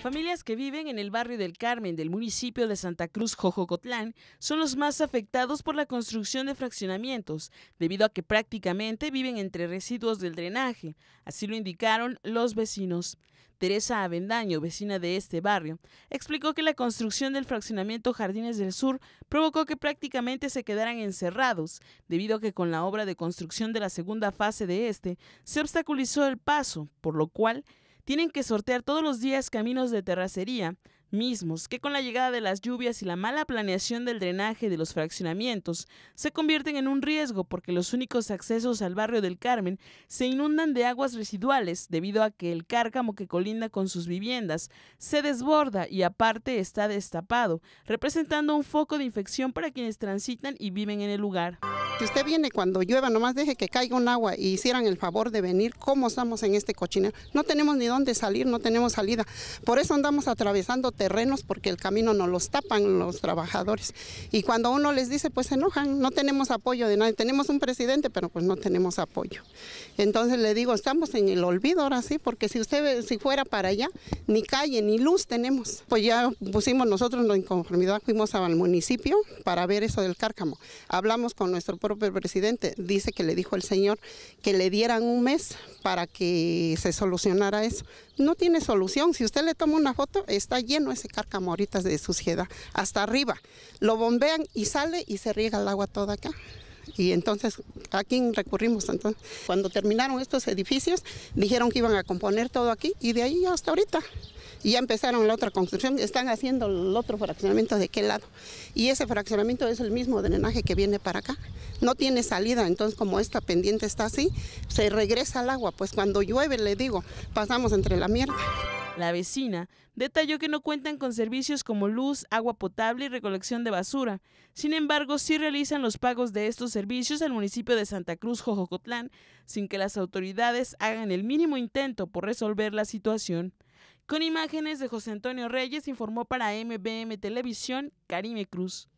Familias que viven en el barrio del Carmen del municipio de Santa Cruz, Jojocotlán, son los más afectados por la construcción de fraccionamientos, debido a que prácticamente viven entre residuos del drenaje, así lo indicaron los vecinos. Teresa Avendaño, vecina de este barrio, explicó que la construcción del fraccionamiento Jardines del Sur provocó que prácticamente se quedaran encerrados, debido a que con la obra de construcción de la segunda fase de este se obstaculizó el paso, por lo cual tienen que sortear todos los días caminos de terracería mismos que con la llegada de las lluvias y la mala planeación del drenaje de los fraccionamientos se convierten en un riesgo porque los únicos accesos al barrio del Carmen se inundan de aguas residuales debido a que el cárcamo que colinda con sus viviendas se desborda y aparte está destapado, representando un foco de infección para quienes transitan y viven en el lugar. Si usted viene cuando llueva, nomás deje que caiga un agua y hicieran el favor de venir, ¿cómo estamos en este cochinero? No tenemos ni dónde salir, no tenemos salida. Por eso andamos atravesando terrenos porque el camino no los tapan los trabajadores. Y cuando uno les dice, pues se enojan, no tenemos apoyo de nadie. Tenemos un presidente, pero pues no tenemos apoyo. Entonces le digo, estamos en el olvido ahora sí, porque si usted si fuera para allá, ni calle, ni luz tenemos. Pues ya pusimos nosotros la inconformidad, fuimos al municipio para ver eso del cárcamo. Hablamos con nuestro propio presidente, dice que le dijo el señor que le dieran un mes para que se solucionara eso. No tiene solución. Si usted le toma una foto, está lleno ese cárcamo ahorita de suciedad, hasta arriba. Lo bombean y sale y se riega el agua toda acá y entonces a quién recurrimos entonces cuando terminaron estos edificios dijeron que iban a componer todo aquí y de ahí hasta ahorita y ya empezaron la otra construcción, están haciendo el otro fraccionamiento de qué lado. Y ese fraccionamiento es el mismo drenaje que viene para acá no tiene salida, entonces como esta pendiente está así, se regresa al agua, pues cuando llueve, le digo, pasamos entre la mierda. La vecina detalló que no cuentan con servicios como luz, agua potable y recolección de basura. Sin embargo, sí realizan los pagos de estos servicios al municipio de Santa Cruz, Jojocotlán, sin que las autoridades hagan el mínimo intento por resolver la situación. Con imágenes de José Antonio Reyes informó para MBM Televisión Karime Cruz.